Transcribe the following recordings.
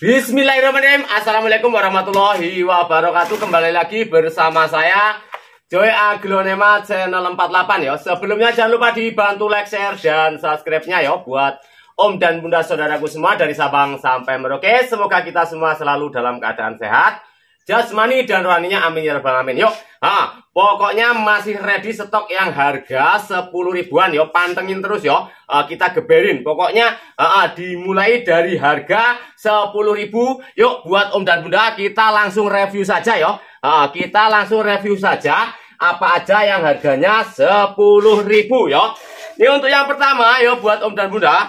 Bismillahirrahmanirrahim Assalamualaikum warahmatullahi wabarakatuh Kembali lagi bersama saya Joy Aglonema channel 48 ya Sebelumnya jangan lupa dibantu like, share, dan subscribe-nya ya Buat om dan bunda saudaraku semua dari Sabang sampai Merauke Semoga kita semua selalu dalam keadaan sehat jasmani dan rohaninya. Amin ya rabbal alamin. Yuk, ha, pokoknya masih ready stok yang harga 10 ribuan yo. Pantengin terus yo. kita geberin. Pokoknya dimulai dari harga 10 ribu. Yuk, buat Om dan Bunda kita langsung review saja yo. kita langsung review saja apa aja yang harganya 10 ribu yo. Ini untuk yang pertama yo buat Om dan Bunda.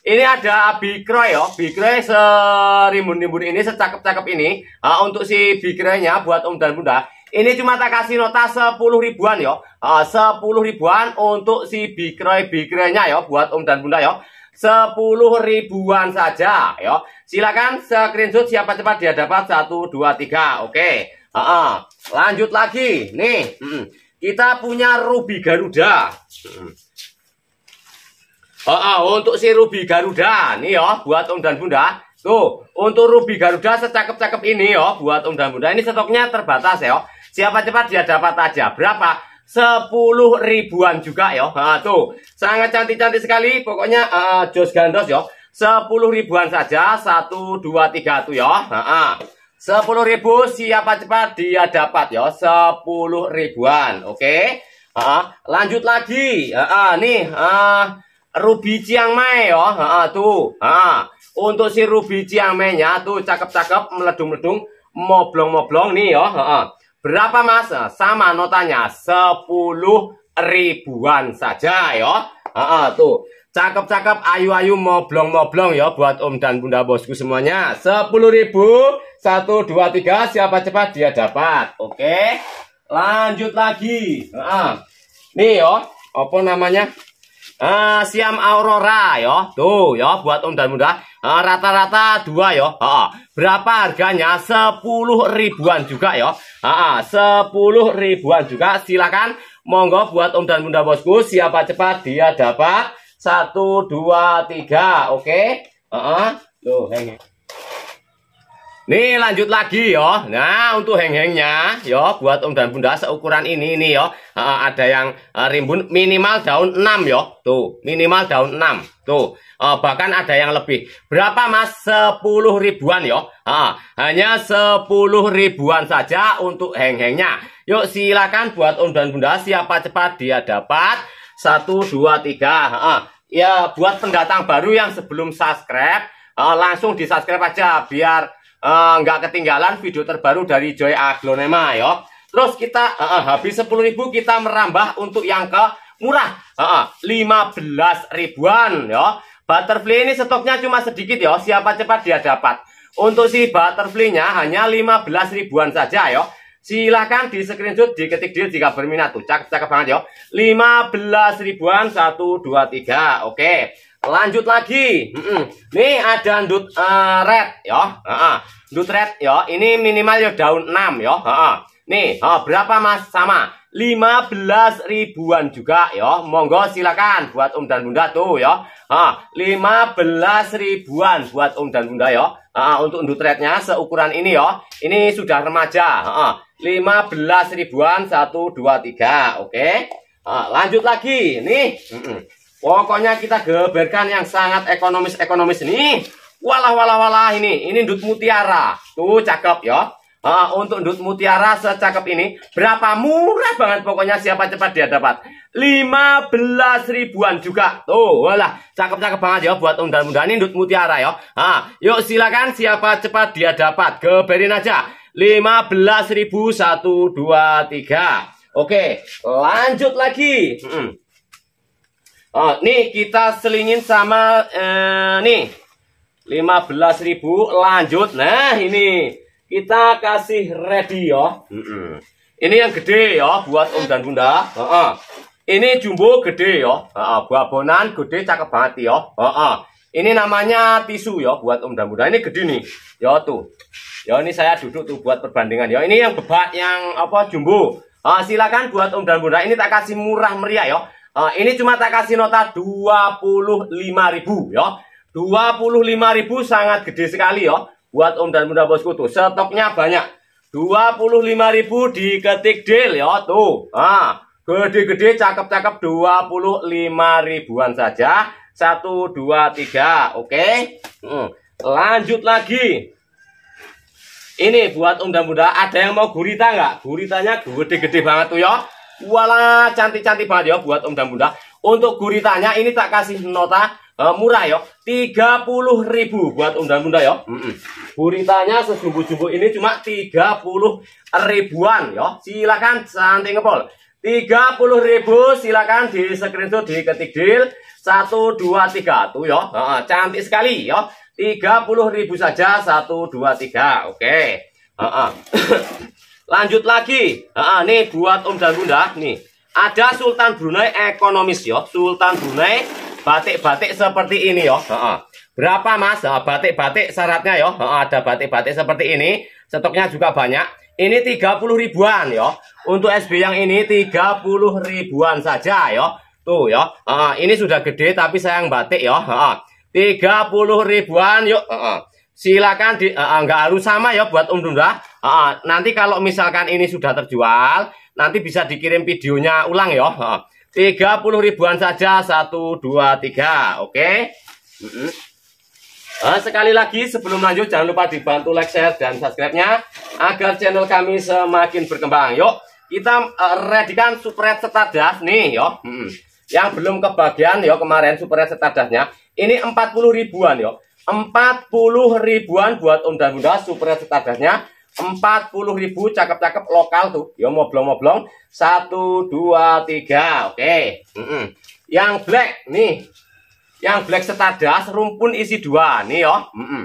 Ini ada bikroy ya, bikroy serimbun-rimbun ini, secakep-cakep ini. Uh, untuk si Bikro-nya buat om dan bunda, ini cuma tak kasih nota 10 ribuan ya. Uh, 10 ribuan untuk si bikroy nya ya, buat om dan bunda ya. 10 ribuan saja ya. Silakan screenshot siapa cepat dia dapat 1 2 3. Oke. Uh -uh. Lanjut lagi. Nih, uh -uh. kita punya ruby Garuda. Uh -uh. Oh, oh, untuk si Ruby Garuda nih ya, buat Om dan Bunda. Tuh, untuk Ruby Garuda secakep-cakep ini ya, buat Om dan Bunda. Ini stoknya terbatas ya. Siapa cepat dia dapat aja. Berapa? 10 ribuan juga ya. Nah, tuh, sangat cantik-cantik sekali. Pokoknya uh, Jos Gandos ya. 10 ribuan saja. 1, 2, 3 tuh ya. Nah, Sepuluh ribu siapa cepat dia dapat ya 10 ribuan oke okay? uh, lanjut lagi uh, uh, nih uh, Ruby Chiang Mai ya, ha, tuh. Ha. Untuk si Ruby Chiang Mai-nya tuh cakep-cakep, meledung-meledung, moblong-moblong nih ya, oh, ha, ha. Berapa Mas? Nah, sama notanya 10 ribuan saja ya. Ha, oh, ha, tuh. Cakep-cakep, ayu-ayu, moblong-moblong ya buat Om dan Bunda Bosku semuanya. 10 ribu, 1, 2, 3, siapa cepat dia dapat. Oke, lanjut lagi. Ha, Nih ya, apa namanya? Uh, siam Aurora yo, Tuh yo, buat Om dan Bunda. Uh, rata-rata dua yo. Uh, berapa harganya? Sepuluh ribuan juga yo. Sepuluh uh, ribuan juga. Silakan monggo buat Om dan Bunda Bosku, siapa cepat dia dapat. satu dua tiga, Oke. Okay? Uh -uh. Tuh, heng. Nih lanjut lagi yo. Nah untuk heng-hengnya yo buat om dan bunda seukuran ini ini yo ada yang eh, rimbun minimal daun 6 yo. Tuh minimal daun 6. Tuh eh, bahkan ada yang lebih. Berapa mas? Sepuluh ribuan yo. hanya sepuluh ribuan saja untuk heng-hengnya. Yuk silakan buat om dan bunda siapa cepat dia dapat. satu dua tiga. ya buat pendatang baru yang sebelum subscribe eh, langsung di subscribe aja biar Eh, nggak uh, ketinggalan video terbaru dari Joy Aglonema ya. Terus kita uh, uh, habis 10.000 kita merambah untuk yang ke murah. Uh, uh, 15 ribuan ya. Butterfly ini stoknya cuma sedikit ya. Siapa cepat dia dapat. Untuk si butterfly-nya hanya 15 ribuan saja ya. Silahkan di screenshot, diketik deal jika berminat tuh. Cakep-cakep banget ya. 15 ribuan, 1, 2, 3. Oke. Lanjut lagi. Mm -mm. Nih ada ndut uh, red ya. Uh Ndut red ya. Ini minimal ya daun 6 ya. Nih, uh, berapa Mas? Sama. 15 ribuan juga ya. Monggo silakan buat Om dan Bunda tuh ya. 15 ribuan buat Om dan Bunda ya. Ha, untuk rednya seukuran ini ya. Ini sudah remaja. 15 ribuan 1 2 3. Oke. lanjut lagi. Nih. Pokoknya kita geberkan yang sangat ekonomis-ekonomis ini. Walah walah walah ini, ini dut mutiara. Tuh cakep ya. Uh, untuk dut mutiara secakep ini berapa murah banget pokoknya siapa cepat dia dapat 15 ribuan juga tuh walah cakep-cakep banget ya buat undang-undang ini dut mutiara ya yuk silakan siapa cepat dia dapat geberin aja ribu 1 2 3 oke lanjut lagi hmm. Oh, nih kita selingin sama eh, nih 15.000 lanjut. Nah, ini kita kasih ready ya. Mm -mm. Ini yang gede ya buat Om dan Bunda. Uh -uh. Ini jumbo gede ya. Uh -uh. Buah bonan gede cakep banget ya. Uh -uh. Ini namanya tisu ya buat Om dan Bunda. Ini gede nih. Ya tuh. Ya ini saya duduk tuh buat perbandingan ya. Ini yang bebak yang apa jumbo. Uh, silakan buat Om dan Bunda. Ini tak kasih murah meriah ya. Eh, ini cuma tak kasih nota 25.000 ya. 25.000 sangat gede sekali ya buat Om dan Bunda Bosku tuh. Stoknya banyak. 25.000 diketik deal ya tuh. Ah, gede-gede cakep-cakep 25.000-an saja. 1 2 3, oke. Okay? Hmm. Lanjut lagi. Ini buat Om dan Bunda, ada yang mau gurita enggak? Guritanya gede-gede banget tuh ya. Wala cantik-cantik banget ya buat om dan bunda. Untuk guritanya ini tak kasih nota uh, murah ya. 30.000 buat om dan bunda ya. Mm -mm. Guritanya sejumbo-jumbo ini cuma 30 ribuan ya. Silakan cantik ngepol. 30.000 silakan di screenshot di ketik deal 3 tuh ya. Uh, cantik sekali ya. 30.000 saja 3. Oke. Okay. Uh -uh. Lanjut lagi. Nah, nih buat Om dan Bunda nih. Ada Sultan Brunei ekonomis yo. Sultan Brunei batik-batik seperti ini yo. Nah, berapa Mas? Ah, batik-batik syaratnya yo. Nah, ada batik-batik seperti ini. Stoknya juga banyak. Ini 30 ribuan yo. Untuk SB yang ini 30 ribuan saja yo. Tuh yo. Nah, ini sudah gede tapi sayang batik yo. Nah, 30 ribuan yuk silakan di uh, eh, nggak harus sama ya buat Om Dunda. Uh, eh, eh, nanti kalau misalkan ini sudah terjual, nanti bisa dikirim videonya ulang ya. Tiga puluh ribuan saja satu dua tiga, oke? sekali lagi sebelum lanjut jangan lupa dibantu like, share dan subscribe-nya agar channel kami semakin berkembang. Yuk kita uh, kan super red setadah nih yo. Hmm. Yang belum kebagian yo kemarin super red setadahnya. ini empat puluh ribuan yo 40 ribuan buat undang-undang super empat 40 ribu cakep-cakep lokal tuh ya moblong-moblong satu dua tiga oke mm -mm. yang black nih yang black setadas rumpun isi dua nih yo mm -mm.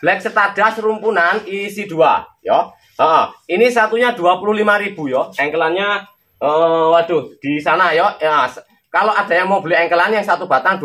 black setadas rumpunan isi dua yo uh -uh. ini satunya 25 ribu yo engkelannya uh, waduh di sana yo ya, kalau ada yang mau beli engkelan yang satu batang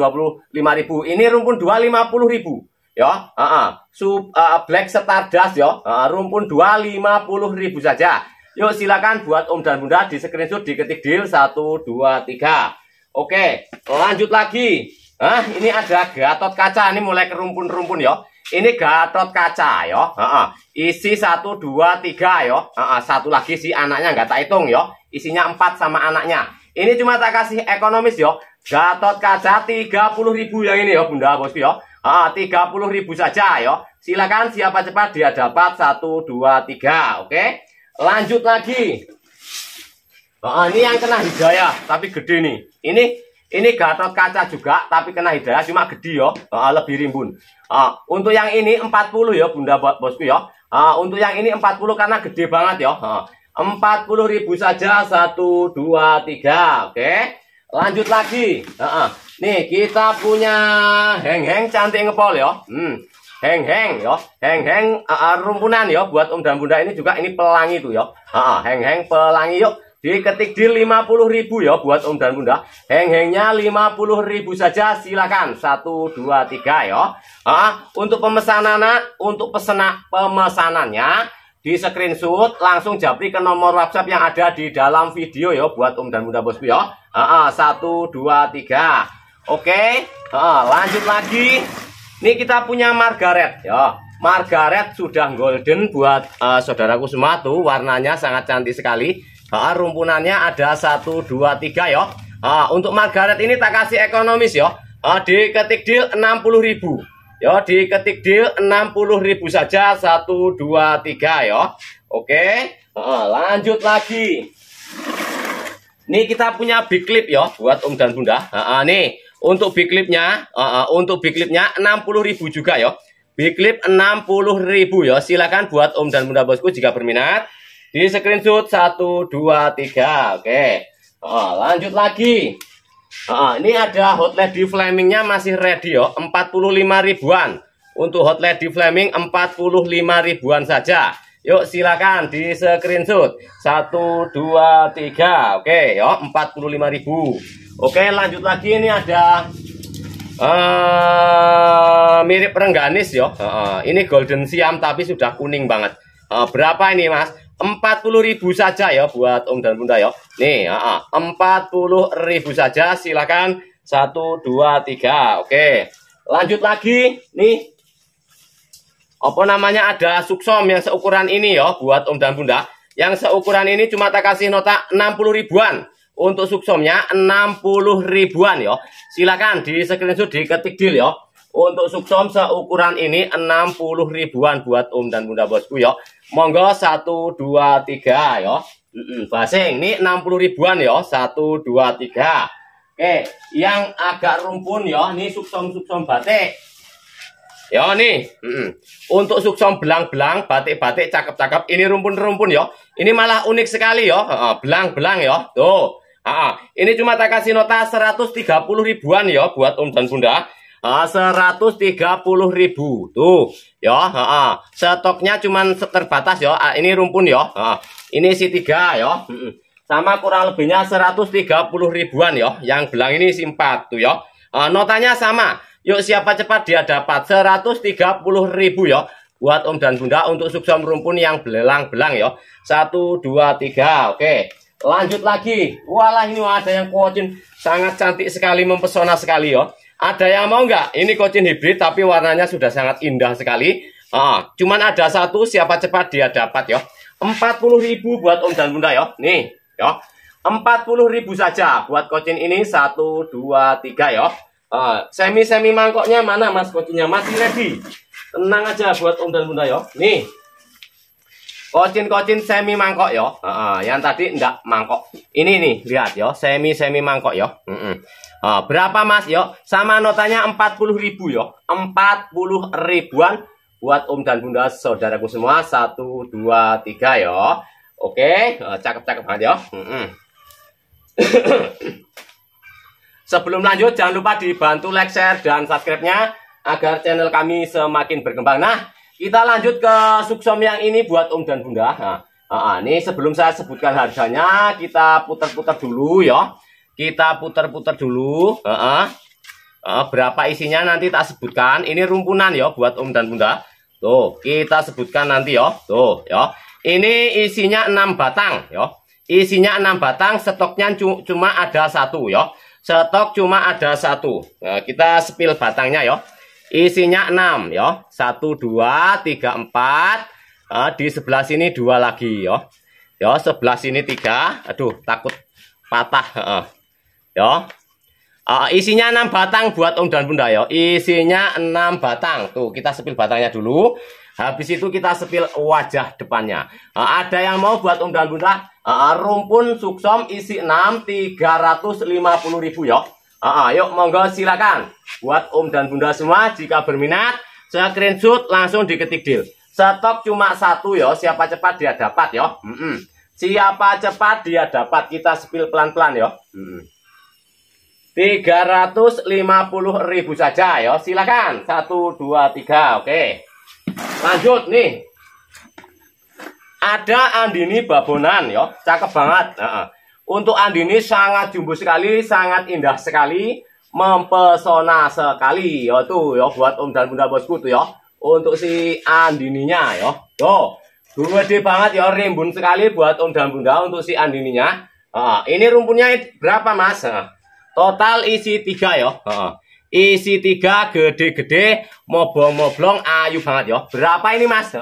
lima ribu ini rumpun dua puluh ribu ya uh, uh, sub uh, eh, black stardust ya uh, rumpun dua lima puluh ribu saja yuk silakan buat om dan bunda di screenshot diketik deal satu dua tiga oke lanjut lagi ah ini ada gatot kaca ini mulai ke rumpun-rumpun ya ini gatot kaca ya uh, uh. isi satu dua tiga ya uh, uh. satu lagi si anaknya nggak tak hitung ya isinya empat sama anaknya ini cuma tak kasih ekonomis ya gatot kaca ribu yang ini ya bunda bosku ya Ah, 30 ribu saja ya. Silakan siapa cepat dia dapat 1, 2, 3. Oke. Lanjut lagi. Oh, ini yang kena hidayah, tapi gede nih. Ini ini gatot kaca juga, tapi kena hidayah cuma gede ya. Oh, lebih rimbun. Ah, untuk yang ini 40 ya, Bunda Bosku ya. Ah, untuk yang ini 40 karena gede banget ya. Ah, 40 ribu saja, 1, 2, 3. Oke. Lanjut lagi. Uh -uh. Nih, kita punya heng-heng cantik ngepol ya. Hmm. Heng-heng ya. Heng-heng uh, rumpunan ya buat Om dan Bunda ini juga ini pelangi tuh ya. Uh Heng-heng pelangi yuk. Diketik di 50.000 ya buat Om dan Bunda. Heng-hengnya ribu saja silakan. 1 2 3 ya. Uh, untuk pemesanan untuk pesenak pemesanannya di screenshot langsung japri ke nomor WhatsApp yang ada di dalam video ya buat Om dan Bunda Bosku ya. Heeh, 1 2 3. Oke. Heeh, lanjut lagi. Ini kita punya Margaret ya. Margaret sudah golden buat uh, eh, saudaraku semua tuh warnanya sangat cantik sekali. Heeh, rumpunannya ada 1 2 3 ya. Uh, untuk Margaret ini tak kasih ekonomis ya. Uh, di ketik deal 60.000. Yo diketik di 60.000 saja 1 2 3 yo. Oke. Nah, lanjut lagi. Ini kita punya big clip yo buat Om dan Bunda. Nah, nih untuk big clipnya, uh, uh, untuk big clipnya 60.000 juga yo. Big clip 60.000 yo. Silakan buat Om dan Bunda Bosku jika berminat. Di screenshot 1 2 3. Oke. Nah, lanjut lagi. Uh, ini ada hot lady flamingnya masih ready yo, 45 ribuan. Untuk hot lady flaming 45 ribuan saja. Yuk silakan di screenshot. 1 2 3. Oke, yo 45 ribu. Oke, lanjut lagi ini ada uh, mirip rengganis yo. Uh, ini golden siam tapi sudah kuning banget. Uh, berapa ini, Mas? Empat puluh ribu saja ya buat Om dan Bunda ya. Nih, empat puluh ribu saja. Silakan satu, dua, tiga. Oke, lanjut lagi. Nih, apa namanya ada suksom yang seukuran ini ya buat Om dan Bunda. Yang seukuran ini cuma tak kasih nota 60 ribuan. Untuk suksomnya 60 ribuan ya. Silakan di screenshot ketik deal ya. Untuk suksom seukuran ini 60 ribuan buat Om um dan Bunda Bosku ya. Monggo 1 2 3 ya. Mm basing ini 60 ribuan ya. 1 2 3. Oke, yang agak rumpun ya, ini suksom-suksom batik. Ya nih, mm untuk suksom belang-belang, batik-batik cakep-cakep, ini rumpun-rumpun ya. Ini malah unik sekali ya, belang-belang ya. Tuh, -ha. ini cuma tak kasih nota 130 ribuan ya buat Om um dan Bunda. Ah, puluh ribu tuh ya ha, ha. stoknya cuman terbatas ya ah, ini rumpun ya ha. ini si tiga ya sama kurang lebihnya 130 ribuan ya yang belang ini si 4 tuh ya uh, notanya sama yuk siapa cepat dia dapat 130 ribu ya buat om dan bunda untuk suksom rumpun yang belang belang ya 1 2 3 oke lanjut lagi walah ini ada yang kocin sangat cantik sekali mempesona sekali ya ada yang mau nggak? Ini kucing hibrid tapi warnanya sudah sangat indah sekali. Ah, cuman ada satu siapa cepat dia dapat ya. 40.000 buat Om dan Bunda ya. Nih, ya. 40.000 saja buat kucing ini 1 2 3 ya. semi semi-semi mangkoknya mana Mas kucingnya Masih ready. Tenang aja buat Om dan Bunda ya. Nih. kucing-kucing semi mangkok ya. Uh, uh, yang tadi enggak mangkok. Ini nih, lihat ya, semi-semi mangkok ya. Uh -uh. Oh, berapa Mas yo? Sama notanya 40 ribu yo. 40 ribuan buat Om dan Bunda saudaraku semua. 1, 2, 3 yo. Oke, eh, cakep-cakep banget yo. Sebelum lanjut, jangan lupa dibantu like, share, dan subscribe-nya agar channel kami semakin berkembang. Nah, kita lanjut ke suksom yang ini buat Om dan Bunda. Nah, ah, ah, ini sebelum saya sebutkan harganya, kita putar-putar dulu ya. Kita putar-putar dulu. Uh -uh. Uh, berapa isinya nanti tak sebutkan. Ini rumpunan ya buat Om dan Bunda. Tuh, kita sebutkan nanti ya. Tuh, ya. Ini isinya 6 batang ya. Isinya 6 batang, stoknya cuma ada satu ya. Stok cuma ada satu. Nah, kita spill batangnya ya. Isinya 6 ya. 1 2 3 4. Uh, di sebelah sini dua lagi ya. Ya, sebelah sini tiga. Aduh, takut patah. Uh, ya. Uh, isinya 6 batang buat om dan bunda ya. Isinya 6 batang. Tuh, kita sepil batangnya dulu. Habis itu kita sepil wajah depannya. Uh, ada yang mau buat om dan bunda? Uh, rumpun suksom isi 6 350.000 ribu ya. Uh, uh, yuk monggo silakan buat om dan bunda semua jika berminat saya screenshot langsung diketik deal. Stok cuma satu ya, siapa cepat dia dapat ya. Mm -mm. Siapa cepat dia dapat. Kita spill pelan-pelan ya. Mm -mm. 350 ribu saja ya. Silakan. 1 2 3. Oke. Lanjut nih. Ada Andini Babonan ya. Cakep banget. Uh Untuk Andini sangat jumbo sekali, sangat indah sekali, mempesona sekali. Ya tuh ya buat Om dan Bunda Bosku tuh ya. Untuk si Andininya ya. Tuh. Gede banget ya, rimbun sekali buat Om dan Bunda untuk si Andininya. Uh, ini rumpunnya berapa, Mas? Uh Total isi tiga ya. Uh -uh. Isi tiga gede-gede, moblong-moblong, ayu banget ya. Berapa ini mas?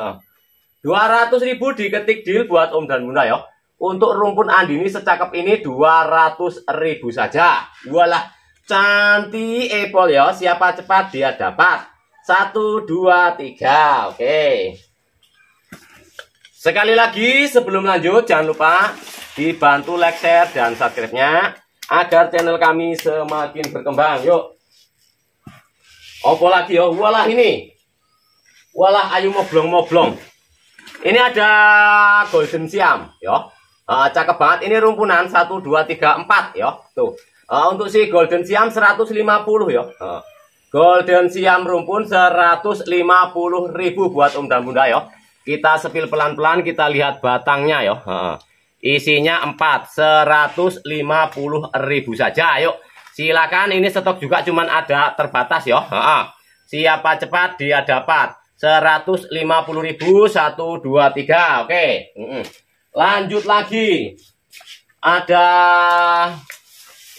Dua ratus ribu diketik deal buat om dan bunda ya. Untuk rumpun andini secakep ini dua ratus ribu saja. Walah, cantik epol ya. Siapa cepat dia dapat. Satu, dua, tiga. Oke. Sekali lagi sebelum lanjut jangan lupa dibantu like, share, dan subscribe-nya agar channel kami semakin berkembang. Yuk. Opo lagi yo, walah ini. Walah ayu moblong-moblong. Ini ada golden siam, yo. Uh, ah, cakep banget. Ini rumpunan 1 2 3 4, yo. Tuh. Uh, untuk si golden siam 150, yo. Uh. Golden siam rumpun 150 ribu buat Om um dan Bunda, yo. Kita sepil pelan-pelan, kita lihat batangnya, yo. Uh. Ah. Isinya 4, 150 ribu saja. Ayo, silakan. Ini stok juga cuman ada terbatas ya. Ha -ha. Siapa cepat dia dapat. 150 ribu, 1, 2, 3. Oke. Lanjut lagi. Ada...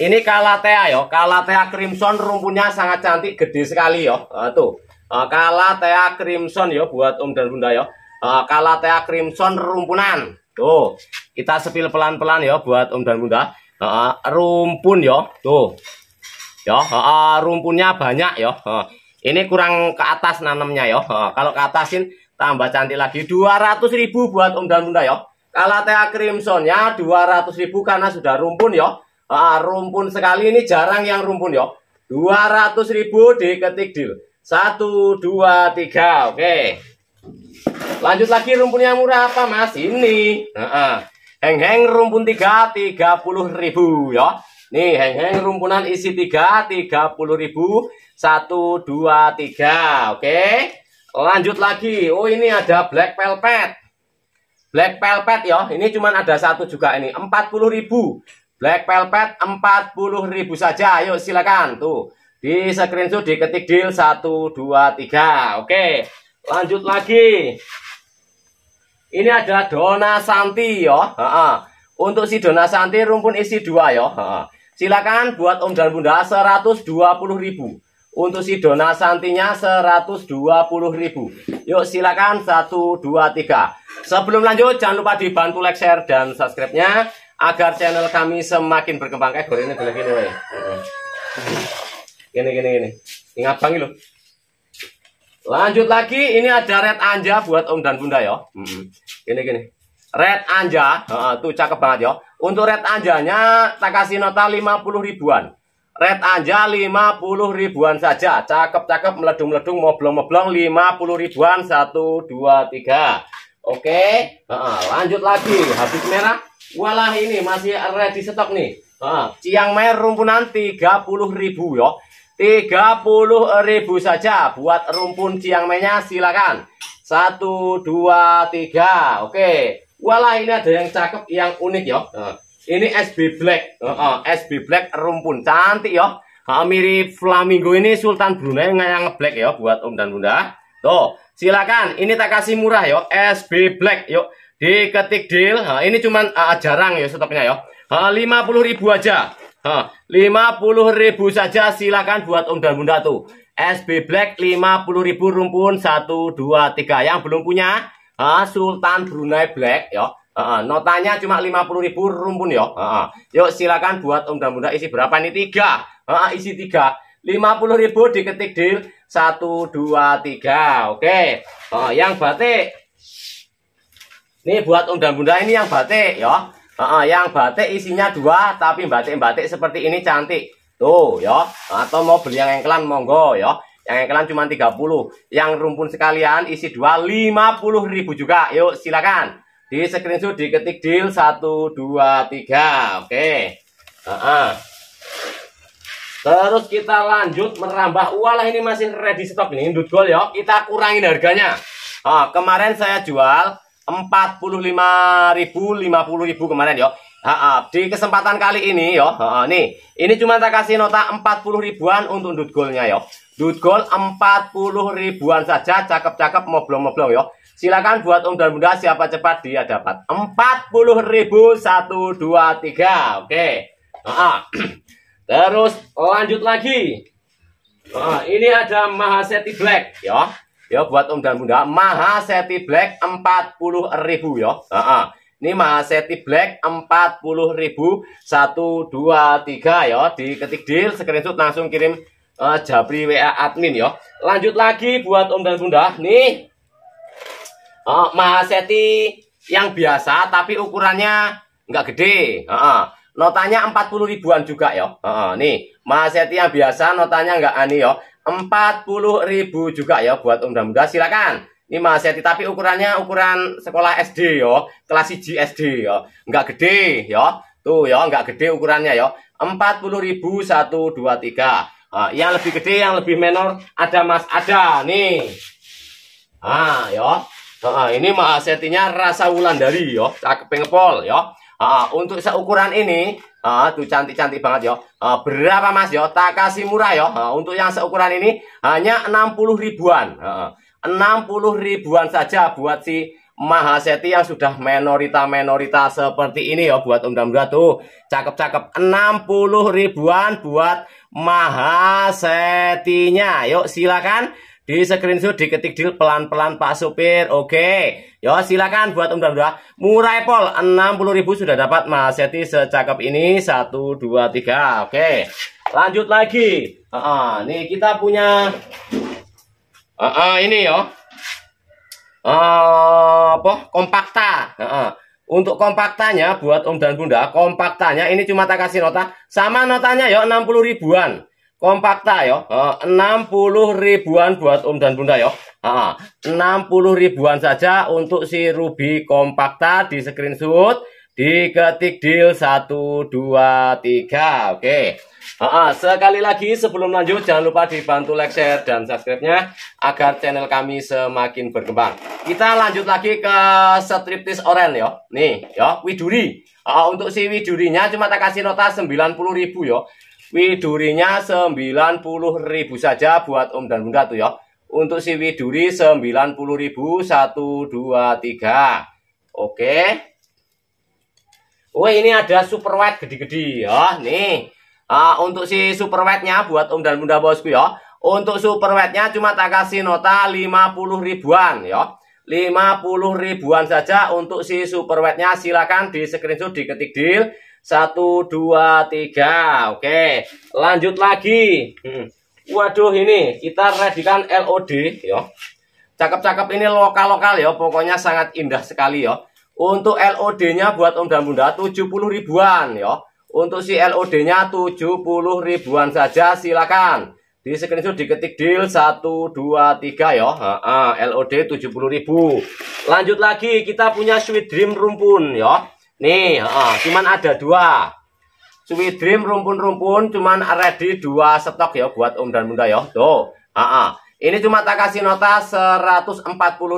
Ini Kalatea yo, Kalatea Crimson rumpunnya sangat cantik, gede sekali yo. tuh. Kalatea Crimson yo buat Om dan Bunda yo. Kalatea Crimson rumpunan. Tuh, kita sepil pelan-pelan ya buat Om dan Bunda. Uh, rumpun ya, tuh. Ya, uh, rumpunnya banyak ya. Uh, ini kurang ke atas nanamnya ya. Uh, kalau ke atasin tambah cantik lagi 200 ribu buat Om dan Bunda ya. Kalatea ya 200 ribu karena sudah rumpun ya. Uh, rumpun sekali ini jarang yang rumpun ya. 200 ribu diketik deal. 1 2 3. Oke. Okay. Lanjut lagi rumpun yang murah apa mas? Ini. Nah, heng-heng rumpun tiga tiga puluh ribu ya. Nih heng-heng rumpunan isi tiga tiga puluh ribu satu dua tiga. Oke. Lanjut lagi. Oh ini ada black velvet. Black velvet ya. Ini cuma ada satu juga ini empat puluh ribu. Black velvet empat puluh ribu saja. Ayo silakan tuh di screenshot diketik deal 1 2 3. Oke, lanjut lagi. Ini adalah dona santi ya. Untuk si dona santi rumpun isi dua ya. Silakan buat Om dan Bunda 120 ribu. Untuk si dona santinya 120 ribu. Yuk silakan 1, 2, 3. Sebelum lanjut jangan lupa dibantu like, share, dan subscribe-nya. Agar channel kami semakin berkembang. Eh, gini gini, gini. Gini, gini, gini. Ingat panggil loh. Lanjut lagi, ini ada red anja buat om dan bunda ya. Ini Gini gini. Red anja, uh, tuh cakep banget ya. Untuk red anjanya tak kasih nota 50 ribuan. Red anja 50 ribuan saja. Cakep-cakep meledung-meledung moblong-moblong 50 ribuan 1 2 3. Oke, uh, lanjut lagi. Habis merah, walah ini masih red di stok nih. Uh, ciang merah rumpunan 30 ribu ya ribu saja buat rumpun ciangmenya silakan. 1 2 3. Oke. Walah ini ada yang cakep yang unik ya. Ini SB Black. SB Black rumpun cantik ya. mirip flamingo ini Sultan Brunei yang black ya buat Om dan Bunda. Tuh, silakan. Ini tak kasih murah ya. SB Black yuk. Diketik deal. ini cuman ah, jarang ya stoknya ya. 50 ribu aja. Lima puluh ribu saja silakan buat om dan bunda tuh. SB Black lima puluh ribu rumpun satu dua tiga yang belum punya uh, Sultan Brunei Black ya. Uh, uh, notanya cuma lima puluh ribu rumpun ya. Uh, uh. Yuk silakan buat om dan bunda isi berapa nih tiga. Uh, isi tiga. Lima puluh ribu diketik deal satu dua tiga. Oke. Okay. yang batik. ini buat om dan bunda ini yang batik ya. Uh, yang batik isinya dua, tapi batik-batik seperti ini cantik. Tuh, ya. Atau mau beli yang engkelan, monggo, ya. Yang engkelan cuma 30. Yang rumpun sekalian isi dua, 50 ribu juga. Yuk, silakan. Di screenshot, diketik deal. Satu, dua, tiga. Oke. Uh -uh. Terus kita lanjut merambah. Walah ini masih ready stock ini indut gol ya. Kita kurangin harganya. Nah, kemarin saya jual 45.000 50.000 kemarin yo. Ha, ha, di kesempatan kali ini yo, ha, ha, nih, ini cuma tak kasih nota 40 ribuan untuk dud golnya yo. Dud gol 40 ribuan saja, cakep-cakep moblong-moblong yo. Silakan buat om dan bunda siapa cepat dia dapat. 40 ribu 1 2 3. Oke. Ha, ha. Terus lanjut lagi. Ha, ini ada Mahaseti Black yo. Ya buat om dan bunda Maha Seti Black 40 ribu ya. Uh -uh. Ini Maha Seti Black 40 ribu 1, 2, 3 ya. Di ketik deal screenshot langsung kirim uh, Jabri WA admin ya. Lanjut lagi buat om dan bunda. Nih uh, Maha Seti yang biasa tapi ukurannya nggak gede. Uh -uh. Notanya 40 ribuan juga ya. Uh Nih Mahaseti yang biasa notanya nggak aneh ya puluh ribu juga ya buat undang-undang. Silakan. Ini Mas Yati, tapi ukurannya ukuran sekolah SD yo, ya. kelas 1 SD yo. Ya. Enggak gede yo. Ya. Tuh ya, enggak gede ukurannya yo. dua Nah, yang lebih gede, yang lebih menor ada Mas ada nih. Ah, yo. Nah, ini Mas setinya rasa Wulandari yo, cakep ngepol yo. Nah, untuk seukuran ini Ah, tuh cantik-cantik banget ya. Ah, berapa Mas ya? Tak kasih murah ya. Ah, untuk yang seukuran ini hanya 60 ribuan. Ah, 60 ribuan saja buat si Mahaseti yang sudah menorita-menorita seperti ini ya buat Om Damra tuh. Cakep-cakep 60 ribuan buat Mahasetinya. Yuk silakan di screenshot diketik deal pelan-pelan Pak Supir. Oke. Yo ya, silakan buat Om Dandra. Murai Pol 60.000 sudah dapat Mas Yati secakap ini 1 2 3. Oke. Lanjut lagi. Uh -uh. nih kita punya uh -uh, ini yo. Ya. Uh, eh, apa? Kompakta. Uh -uh. Untuk kompaktanya buat Om dan Bunda, kompaktanya ini cuma tak kasih nota sama notanya yo ya, 60 ribuan. Kompakta yo, eh, enam puluh ribuan buat om dan bunda yo. Enam puluh ribuan saja untuk si Ruby Kompakta di screenshot, diketik deal satu dua tiga, oke. sekali lagi sebelum lanjut jangan lupa dibantu like, share dan subscribe-nya agar channel kami semakin berkembang. Kita lanjut lagi ke striptis oren yo. Nih, yo Widuri. Uh, untuk si Widurinya cuma tak kasih nota 90.000 yo. Widurinya durinya 90.000 saja buat om dan bunda tuh ya. Untuk si Widuri duri 90.000 1, 2, 3. Oke. Oh ini ada super white gede-gede ya. Nih. Uh, untuk si super white-nya buat om dan bunda bosku ya. Untuk super white-nya cuma tak kasih nota 50 ribuan ya. 50 ribuan saja untuk si super white-nya silakan di screenshot diketik deal satu, dua, tiga. Oke, lanjut lagi. Hmm. Waduh ini kita redikan LOD ya. Cakep-cakep ini lokal-lokal ya. Pokoknya sangat indah sekali ya. Untuk LOD-nya buat Om dan Bunda 70 ribuan ya. Untuk si LOD-nya 70 ribuan saja silakan. Di screenshot diketik deal 1 2 3 ya. Heeh, LOD 70 ribu. Lanjut lagi kita punya Sweet Dream Rumpun ya. Nih, uh, cuman ada dua. Sweet Dream rumpun-rumpun cuman ready dua stok ya buat om dan bunda ya. Tuh. Uh, uh. Ini cuma tak kasih nota 140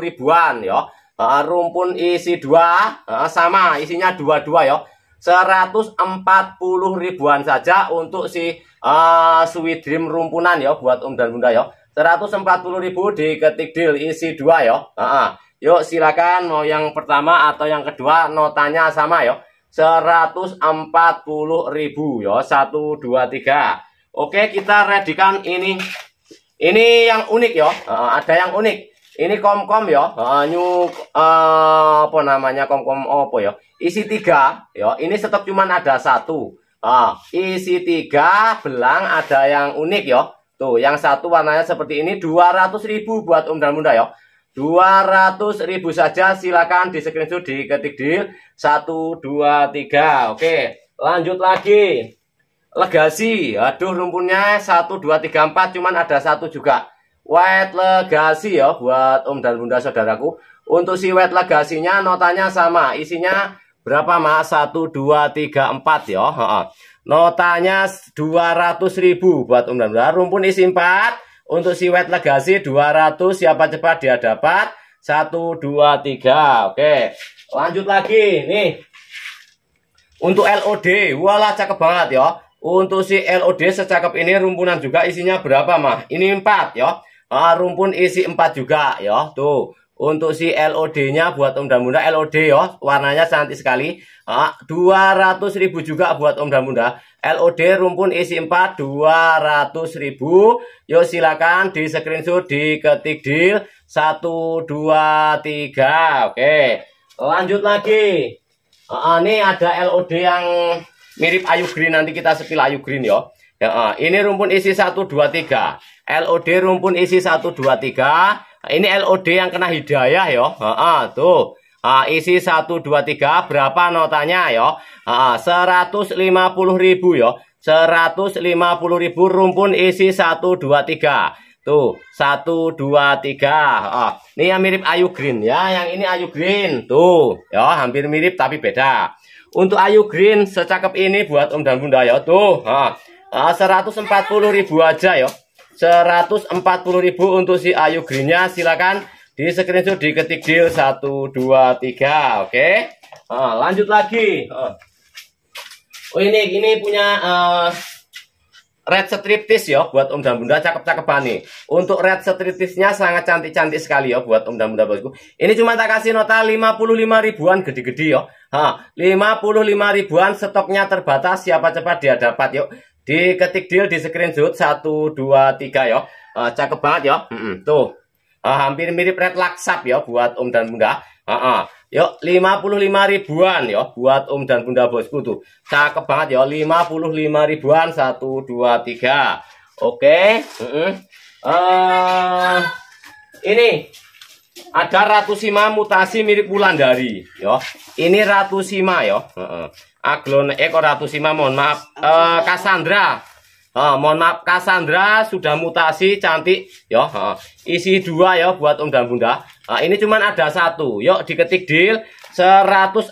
ribuan ya. Uh, rumpun isi dua uh, sama isinya dua-dua ya. 140 ribuan saja untuk si uh, eh, Sweet Dream rumpunan ya buat om dan bunda ya. 140 ribu di ketik deal isi dua ya. Uh, uh. Yuk silakan mau yang pertama atau yang kedua notanya sama yo. 140.000 yo 1, 2, 3. Oke kita redikan ini. Ini yang unik yo. Uh, ada yang unik. Ini komkom -kom, ya. Uh, new uh, apa namanya komkom -kom, apa ya. Isi 3 ya. Ini stok cuman ada satu. Uh, isi 3 belang ada yang unik ya. Tuh, yang satu warnanya seperti ini 200.000 buat Om dan Bunda ya. 200 ribu saja silakan di screenshot di ketik deal 1 2 3 oke lanjut lagi legasi aduh rumpunnya 1 2 3 4 cuman ada satu juga White legasi ya buat om dan bunda saudaraku untuk si White legasinya notanya sama isinya berapa mah 1 2 3 4 ya notanya 200 ribu buat om dan bunda rumpun isi 4 untuk si Wet Legacy 200 siapa cepat dia dapat. 1 2 3. Oke. Lanjut lagi nih. Untuk LOD, walah cakep banget ya. Untuk si LOD secakep ini rumpunan juga isinya berapa mah? Ini 4 ya. Ah, rumpun isi 4 juga ya. Tuh. Untuk si LOD-nya buat Om dan Bunda LOD ya, warnanya cantik sekali. Ah, 200.000 juga buat Om dan Bunda. LOD rumpun isi 4 200 ribu yuk silakan di screenshot diketik deal 1 2 3 oke lanjut lagi uh, ini ada LOD yang mirip ayu green nanti kita sepil ayu green ya uh, ini rumpun isi 3. LOD rumpun isi 3. Ini LOD yang kena hidayah ya. uh, tuh. Uh, isi 1, 2, 3. Berapa notanya ya? Uh, 150 ribu ya. 150 ribu rumpun isi 1, 2, 3. Tuh, 1, 2, 3. Oh, ini yang mirip Ayu Green ya. Yang ini Ayu Green. Tuh, ya hampir mirip tapi beda. Untuk Ayu Green secakep ini buat Om dan Bunda ya. Tuh, uh, uh, 140 ribu aja ya. 140 ribu untuk si Ayu Greennya silakan di screenshot diketik deal 1 2 3, oke. Nah, lanjut lagi. Ah. Oh, ini ini punya uh, red striptis ya buat om dan bunda cakep-cakep nih. Untuk red striptisnya sangat cantik-cantik sekali ya buat om dan bunda bosku. Ini cuma tak kasih nota 55 ribuan gede-gede ya. Ha, ah, 55 ribuan stoknya terbatas siapa cepat dia dapat yuk. Ya. Diketik deal di screenshot 1 2 3 ya. Uh, cakep banget ya. Mm -mm, tuh. Ah, hampir mirip red laksap ya buat om dan bunda. Ah, ah. yuk ya, 55 ribuan ya buat om dan bunda bosku tuh. Cakep banget ya 55 ribuan satu dua tiga. Oke. Uh -uh. Uh, ini ada ratu sima mutasi mirip bulan dari. yo ya. ini ratusima yo ya, uh -uh. aglone eh, ratu sima? mohon maaf uh, Cassandra Ah, mohon maaf Cassandra sudah mutasi cantik. Yo, ah, isi dua ya buat Om dan Bunda. Ah, ini cuman ada satu. Yuk diketik deal 140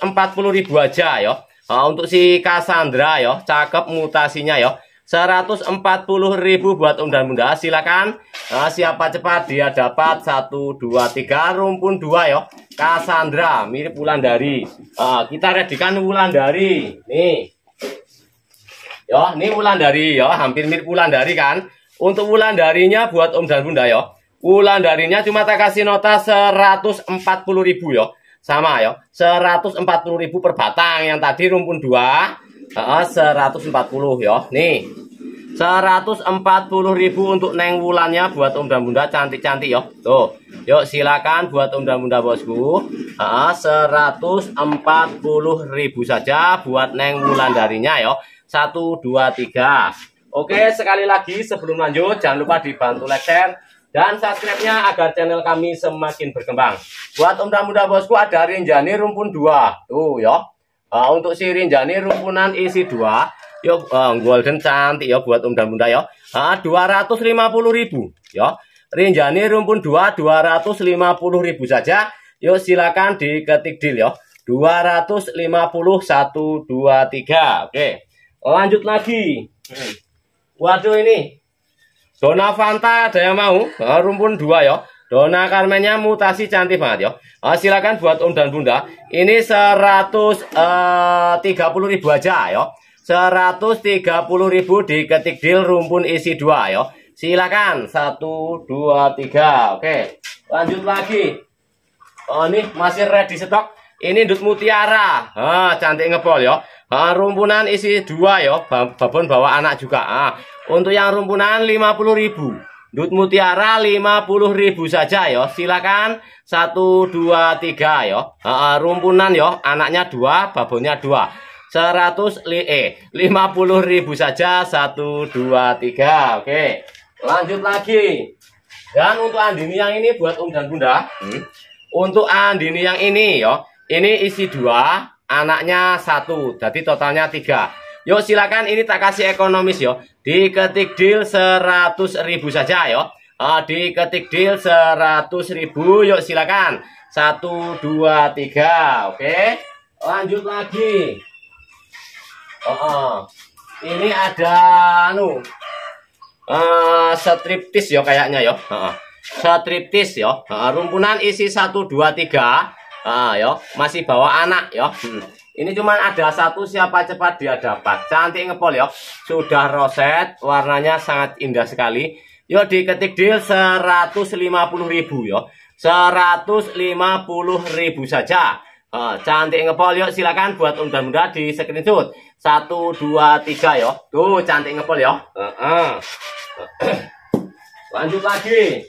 ribu aja ya. Ah, untuk si Cassandra ya, cakep mutasinya ya. 140 ribu buat Om dan Bunda. Silakan ah, siapa cepat dia dapat 1 2 3 rumpun 2 ya. Cassandra mirip Wulandari. Ah, kita redikan Wulandari. Nih. Ya, ini dari, ya, hampir mirip dari kan. Untuk darinya buat Om dan Bunda ya. darinya cuma tak kasih nota 140 ribu ya. Sama ya, 140 ribu per batang yang tadi rumpun 2. Heeh, 140 ya. Nih. 140 ribu untuk neng wulannya buat Om dan Bunda cantik-cantik ya. Tuh. Yuk silakan buat Om dan Bunda Bosku. Heeh, 140 ribu saja buat neng darinya ya. 1, 2, 3. Oke, sekali lagi sebelum lanjut, jangan lupa dibantu like, share, dan subscribe-nya agar channel kami semakin berkembang. Buat Om muda bosku ada Rinjani rumpun 2. Tuh ya. Uh, untuk si Rinjani rumpunan isi 2. Yo uh, golden cantik ya buat Om muda ya. Ah, uh, 250.000 ya. Rinjani rumpun 2 250.000 saja. Yuk silakan diketik deal ya. 25123. Oke. Okay. Lanjut lagi. Waduh ini. Dona Fanta ada yang mau? Oh, rumpun dua ya. Dona karmennya mutasi cantik banget ya. Uh, silakan buat Om dan Bunda. Ini 130 eh, ribu aja ya. 130 ribu di ketik deal rumpun isi dua ya. Silakan satu dua tiga. Oke. Lanjut lagi. Oh, ini masih ready stok. Ini dut mutiara. Ah, cantik ngepol ya. Ah, rumpunan isi dua ya, babon bawa anak juga. Ah, untuk yang rumpunan 50.000. Dut mutiara 50.000 saja ya. Silakan 1 2 3 ya. ah, rumpunan ya, anaknya dua, babonnya dua. 100 li eh 50.000 saja 1 2 3. Oke. Lanjut lagi. Dan untuk Andini yang ini buat Om dan Bunda. Hmm. Untuk Andini yang ini ya. Ini isi dua anaknya satu jadi totalnya tiga yuk silakan ini tak kasih ekonomis yo diketik deal seratus ribu saja yo uh, ah, diketik deal seratus ribu yuk silakan satu dua tiga oke lanjut lagi oh, oh. ini ada anu uh, striptis yo kayaknya yo uh, uh. striptis yo uh, rumpunan isi satu dua tiga Ah, yo, masih bawa anak, yo. Hmm. Ini cuman ada satu siapa cepat dia dapat. Cantik ngepol, yo. Sudah roset, warnanya sangat indah sekali. Yo diketik deal 150.000, yo. 150.000 saja. Ah, cantik ngepol, yo. Silakan buat undang-undang di screenshot. 1 2 3, yo. Tuh, cantik ngepol, yo. Uh -uh. Lanjut lagi.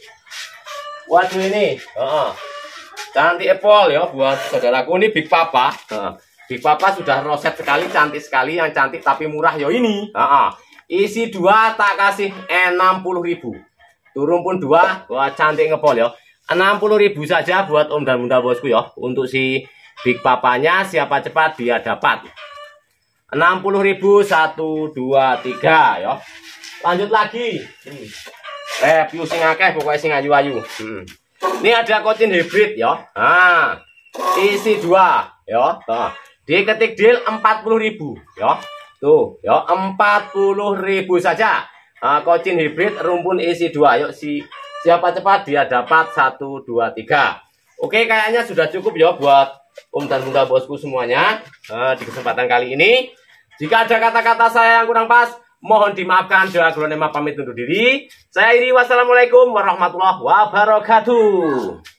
Waduh ini. Uh -uh. Cantik Epol eh, ya buat saudaraku ini Big Papa. Uh. Big Papa sudah roset sekali, cantik sekali, yang cantik tapi murah ya ini. Uh-uh. isi dua tak kasih enam puluh ribu. Turun pun dua, buat cantik ngepol ya. Enam puluh ribu saja buat om dan bunda bosku ya. Untuk si Big Papanya siapa cepat dia dapat. Enam puluh ribu satu dua tiga ya. Lanjut lagi. Hmm. Review eh, sing akeh pokoknya sing ayu-ayu. Hmm. Ini ada kotin hybrid ya. Nah, isi dua ya. Nah, diketik deal ribu, ya. Tuh, ya ribu saja. Nah, kocin hybrid rumpun isi dua. Yuk si siapa cepat dia dapat 1 2 3. Oke, kayaknya sudah cukup ya buat Om dan Bunda Bosku semuanya nah, di kesempatan kali ini. Jika ada kata-kata saya yang kurang pas, Mohon dimaafkan doa nema pamit undur diri. Saya ini wassalamualaikum warahmatullahi wabarakatuh.